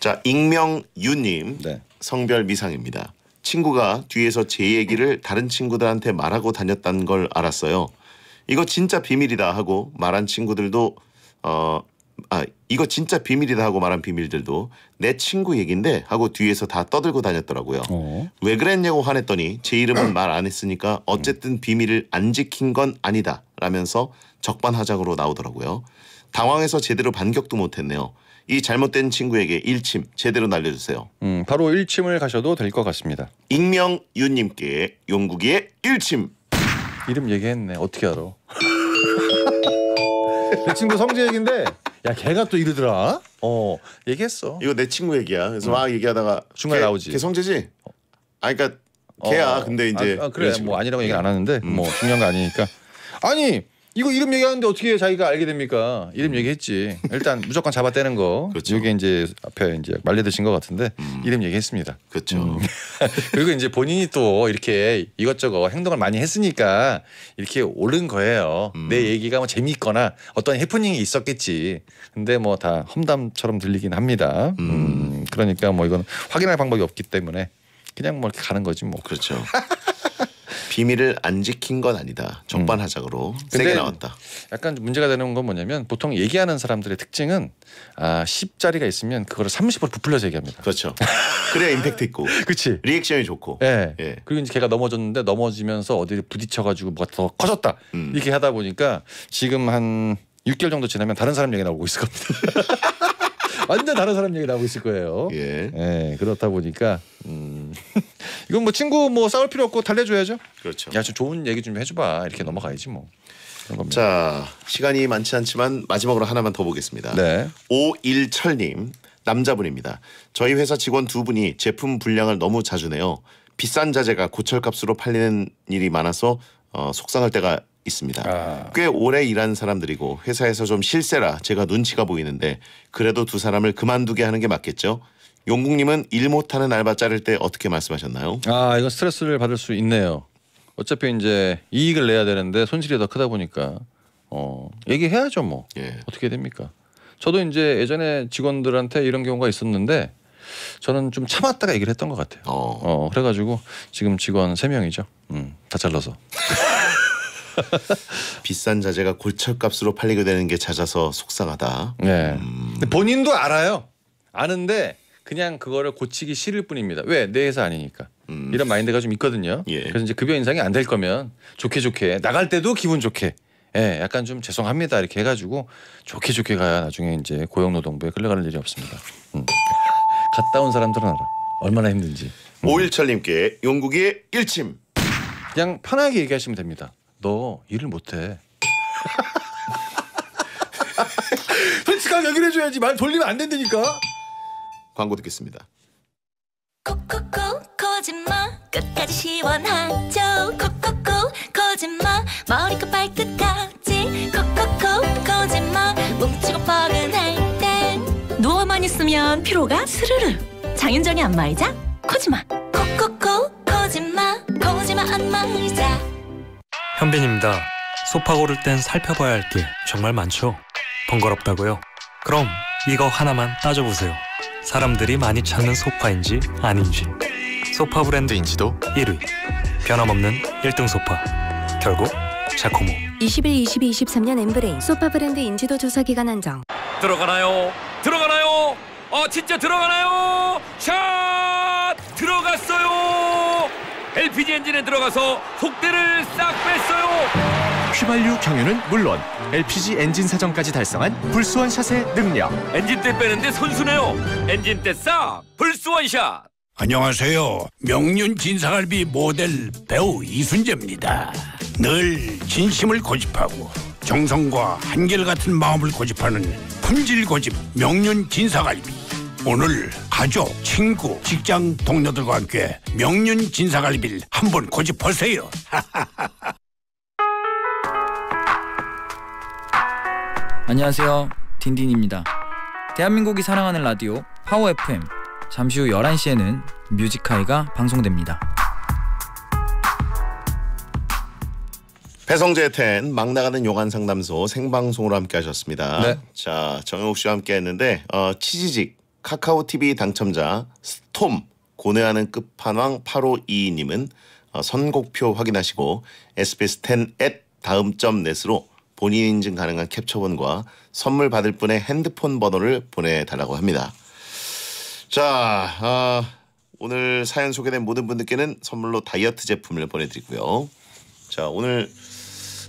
자 익명 유님 네. 성별 미상입니다. 친구가 뒤에서 제 얘기를 다른 친구들한테 말하고 다녔다는 걸 알았어요. 이거 진짜 비밀이다 하고 말한 친구들도 어아 이거 진짜 비밀이다 하고 말한 비밀들도 내 친구 얘긴데 하고 뒤에서 다 떠들고 다녔더라고요. 어. 왜 그랬냐고 화냈더니 제 이름은 말 안 했으니까 음. 어쨌든 비밀을 안 지킨 건 아니다 라면서 적반하장으로 나오더라고요. 당황해서 제대로 반격도 못했네요. 이 잘못된 친구에게 일침 제대로 날려주세요. 음, 바로 일침을 가셔도 될 것 같습니다. 익명 윤님께 용국이의 일침. 이름 얘기했네. 어떻게 알아? 내 친구 성재 얘긴데 야 걔가 또 이러더라. 어 얘기했어. 이거 내 친구 얘기야. 그래서 막 얘기하다가 중간에 걔- 나오지. 걔 성재지? 아 그러니까 어. 걔야. 어, 근데 이제 아, 아, 그래 뭐 아니라고 얘기 음. 안 하는데 뭐 음. 중요한 거 아니니까 아니 이거 이름 얘기하는데 어떻게 자기가 알게 됩니까? 이름 음. 얘기했지. 일단 무조건 잡아떼는 거. 그렇죠. 이게 이제 앞에 이제 말려드신 것 같은데 음. 이름 얘기했습니다. 그렇죠. 음. 그리고 이제 본인이 또 이렇게 이것저것 행동을 많이 했으니까 이렇게 오른 거예요. 음. 내 얘기가 뭐 재미있거나 어떤 해프닝이 있었겠지. 근데 뭐 다 험담처럼 들리긴 합니다. 음. 음. 그러니까 뭐 이건 확인할 방법이 없기 때문에 그냥 뭐 이렇게 가는 거지 뭐. 그렇죠. 비밀을 안 지킨 건 아니다. 정반하장으로 음. 세게 나왔다. 약간 문제가 되는 건 뭐냐면 보통 얘기하는 사람들의 특징은 아, 10짜리가 있으면 그거를 30으로 부풀려서 얘기합니다. 그렇죠. 그래야 임팩트 있고. 그렇지. 리액션이 좋고. 예. 예. 그리고 이제 걔가 넘어졌는데 넘어지면서 어디를 부딪혀가지고 뭐가 더 커졌다. 음. 이렇게 하다 보니까 지금 한 6개월 정도 지나면 다른 사람 얘기 나오고 있을 겁니다. 완전 다른 사람 얘기 나오고 있을 거예요. 예. 예 그렇다 보니까 음. 이건 뭐 친구 뭐 싸울 필요 없고 달래줘야죠. 그렇죠. 야, 저 좋은 얘기 좀 해줘봐. 이렇게 넘어가야지 뭐. 자 시간이 많지 않지만 마지막으로 하나만 더 보겠습니다. 네. 오일철님 남자분입니다. 저희 회사 직원 두 분이 제품 분량을 너무 자주 내요. 비싼 자재가 고철값으로 팔리는 일이 많아서 어, 속상할 때가 있습니다. 아. 꽤 오래 일한 사람들이고 회사에서 좀 실세라 제가 눈치가 보이는데 그래도 두 사람을 그만두게 하는 게 맞겠죠? 용국님은 일 못하는 알바 자를 때 어떻게 말씀하셨나요? 아 이건 스트레스를 받을 수 있네요. 어차피 이제 이익을 내야 되는데 손실이 더 크다 보니까 어 얘기해야죠 뭐 예. 어떻게 됩니까? 저도 이제 예전에 직원들한테 이런 경우가 있었는데 저는 좀 참았다가 얘기를 했던 것 같아요. 어, 어 그래가지고 지금 직원 세 명이죠. 음, 다 잘라서. 비싼 자재가 골철값으로 팔리게 되는 게 잦아서 속상하다. 네. 음. 본인도 알아요. 아는데 그냥 그거를 고치기 싫을 뿐입니다. 왜? 내 회사 아니니까. 음. 이런 마인드가 좀 있거든요. 예. 그래서 이제 급여 인상이 안 될 거면 좋게 좋게 나갈 때도 기분 좋게 예, 약간 좀 죄송합니다 이렇게 해가지고 좋게 좋게 가야 나중에 이제 고용노동부에 끌려갈 일이 없습니다. 음. 갔다 온 사람들은 알아. 얼마나 힘든지. 오일철님께 용국이의 일침. 그냥 편하게 얘기하시면 됩니다. 너 일을 못해. 솔직하게 얘기를 해줘야지 말 돌리면 안 된다니까. 광고 듣겠습니다. 코코코 거짓말 끝까지 시원하죠. 코코코 거짓말 머리끝 발끝까지 코코코 거짓말 뭉치고 뻐근할 땐 누워만 있으면 피로가 스르르 장윤정의 안마의자 코지마 코코코 거짓말 거짓말 안마의자 현빈입니다. 소파 고를 땐 살펴봐야 할 게 정말 많죠. 번거롭다고요? 그럼 이거 하나만 따져보세요. 사람들이 많이 찾는 소파인지 아닌지. 소파 브랜드인지도 1위. 변함없는 1등 소파. 결국 자코모. 21, 22, 23년 엠브레인 소파 브랜드 인지도 조사 기간 한정. 들어가나요? 들어가나요? 어 진짜 들어가나요? 샷! LPG 엔진에 들어가서 속대를 싹 뺐어요. 휘발유 경유는 물론 LPG 엔진 사정까지 달성한 불수원 샷의 능력. 엔진 때 빼는데 선수네요. 엔진 때싹 불수원 샷. 안녕하세요. 명륜 진사갈비 모델 배우 이순재입니다. 늘 진심을 고집하고 정성과 한결같은 마음을 고집하는 품질 고집 명륜 진사갈비. 오늘 가족, 친구, 직장 동료들과 함께 명륜 진사갈비를 한번 고집하세요. 안녕하세요. 딘딘입니다. 대한민국이 사랑하는 라디오 파워 FM. 잠시 후 11시에는 뮤직하이가 방송됩니다. 배성재 텐, 막 나가는 용안 상담소 생방송으로 함께 하셨습니다. 네. 자, 정영욱 씨와 함께 했는데, 어, 치지직 카카오 TV 당첨자 스톰 고뇌하는 끝판왕 8522님은 어, 선곡표 확인하시고 SBS 10 at 다음 점 넷으로 본인 인증 가능한 캡처본과 선물 받을 분의 핸드폰 번호를 보내달라고 합니다. 자, 아, 오늘 사연 소개된 모든 분들께는 선물로 다이어트 제품을 보내드리고요. 자, 오늘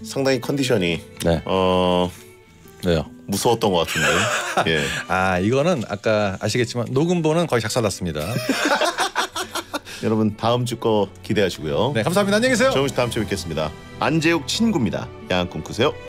상당히 컨디션이 네. 어, 왜요? 무서웠던 것 같은데. 예. 아 이거는 아까 아시겠지만 녹음본은 거의 작살났습니다. 여러분 다음 주 거 기대하시고요. 네 감사합니다. 안녕히 계세요. 정우 씨 다음 주에 뵙겠습니다. 안재욱 친구입니다. 양꿈 꾸세요.